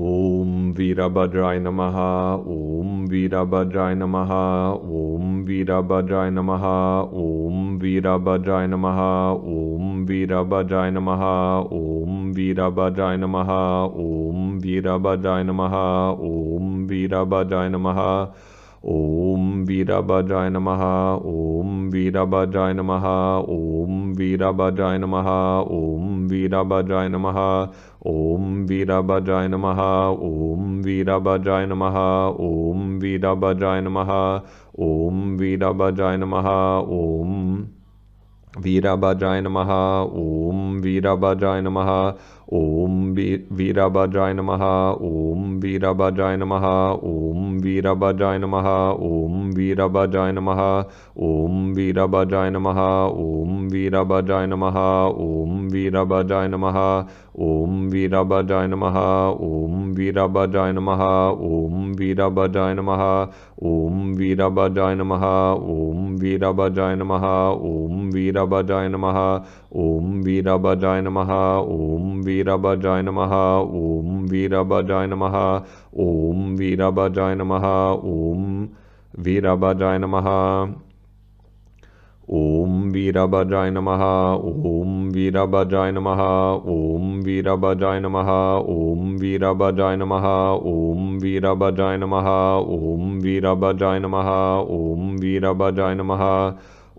ॐ वीरभद्राय नमः ॐ वीरभद्राय नमः ॐ वीरभद्राय नमः ॐ वीरभद्राय नमः ॐ वीरभद्राय नमः ॐ वीरभद्राय नमः ॐ वीरभद्राय नमः ॐ वीरभद्राय नमः Om Virabhajaya Namaha, Om Virabhajaya Namaha, Om Virabhajaya Namaha, Om Virabhajaya Namaha, Om Virabhajaya Namaha, Om Virabhajaya Namaha, Om Virabhajaya Namaha, Om Virabhajaya Namaha, Om वीरभद्राय नमः ॐ वीरभद्राय नमः ॐ वीरभद्राय नमः ओं वीरभद्राय नमः ओं वीरभद्राय नमः ओं वीरभद्राय नमः ओं वीरभद्राय नमः ओं वीरभद्राय नमः ओं वीरभद्राय नमः ओं वीरभद्राय नमः ओं वीरभद्राय नमः ओं वीरभद्राय नमः ओं वीरभद्राय नमः ओं वीरभद्राय नमः ओम वीरभजाय नमः ओं वीरभजाय नमः ओं वीरभजाय नमः ओं वीरभजाय नमः ओम वीरभजाय नमः ओम वीरभजाय नमः ओं वीरभजाय नमः ओं वीरभजाय नमः ओं वीरभजाय नमः ओं वीरभजाय नमः ओं वीरभजाय नमः ओं वीरभजाय नमः ओं वीरभजाय नमः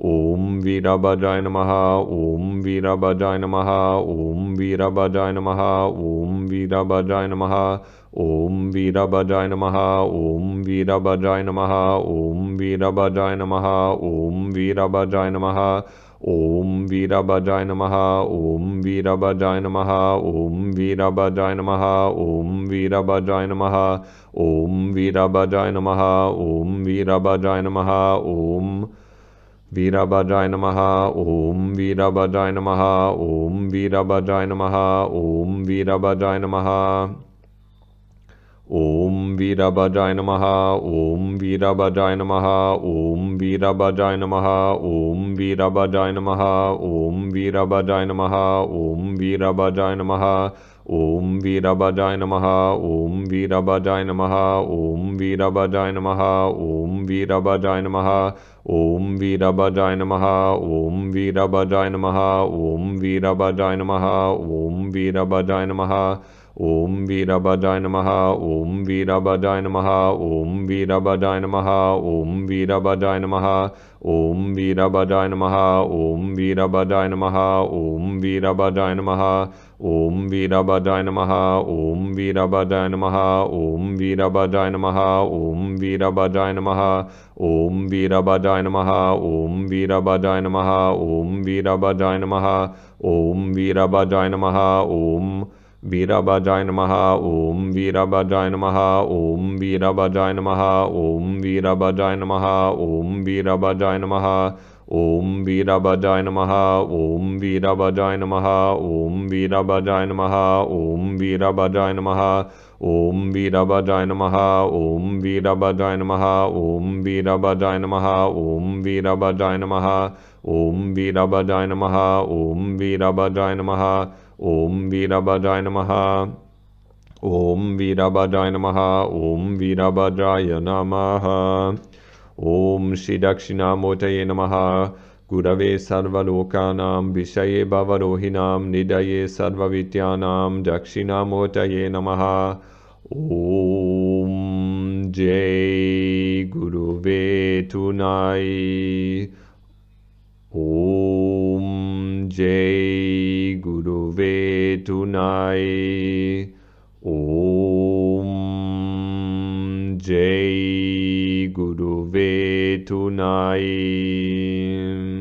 ओम वीरभजाय नमः ओम वीरभजाय नमः ओम वीरभजाय नमः ओम वीरभजाय नमः ओम वीरभजाय नमः ओम वीरभजाय नमः ओम वीरभजाय नमः ओम वीरभजाय नमः ओम वीरभजाय नमः ओम वीरभजाय नमः ओम वीरभजाय नमः ओम वीरभजाय नमः ओम वीरभजाय नमः ओम वीरभजाय नमः ओम वीरभद्राय नमः ओम वीरभद्राय नमः ओम वीरभद्राय नमः ओम वीरभद्राय नमः ओम वीरभद्राय नमः ओम वीरभद्राय नमः ओम वीरभद्राय नमः ओम वीरभद्राय नमः ओम वीरभद्राय नमः ओम वीरभद्राय नमः ॐ वीरभजाय नमः ॐ वीरभजय नमः ॐ वीरभजाय नमः ॐ वीरभजाय नमः ॐ वीरभजाय नमः ॐ वीरभजाय नमः ॐ वीरभजाय नमः ॐ वीरभजाय नमः ॐ वीरभदाय नमः ॐ वीरभदाय नमः ॐ वीरभदाय नमः ॐ वीरभदाय नमः ॐ वीरभदाय नमः ॐ वीरभदाय नमः ॐ वीरभदाय नमः ॐ वीरभदाय नमः ॐ वीरभदाय नमः ॐ वीरभदाय नमः ॐ वीरभदाय नमः ॐ वीरभदाय नमः ॐ वीरभदाय नमः ॐ वीरभदाय नमः ॐ वीरभदाय नमः ॐ वीरभजाय नमः ओम वीरभजाय नमः ओम वीरभजाय नमः ओम वीरभजाय नमः ओम वीरभजाय नमः ओं वीरभजाय नमः ओं वीरभजाय नमः ओम वीरभजाय नमः ओम वीरभजाय नमः ओं वीरभजाय नमः ओं वीरभजाय नमः ओं वीरभजाय नमः ओम वीरभजाय नमः ओम वीरभजाय नमः ओं वीरभजाय नमः ॐ वीरभद्राय नमः ॐ वीरभद्राय नमः ॐ वीरभद्राय नमः ॐ श्रीदक्षिणामूर्तये नमः गुरवे सर्वलोकानां विषये भवरोहिणां निधये सर्वविद्यानां दक्षिणामूर्तये नमः ॐ जय गुरुवे तुनाय ॐ Jai Gurove Tunai Om Jai Gurove Tunai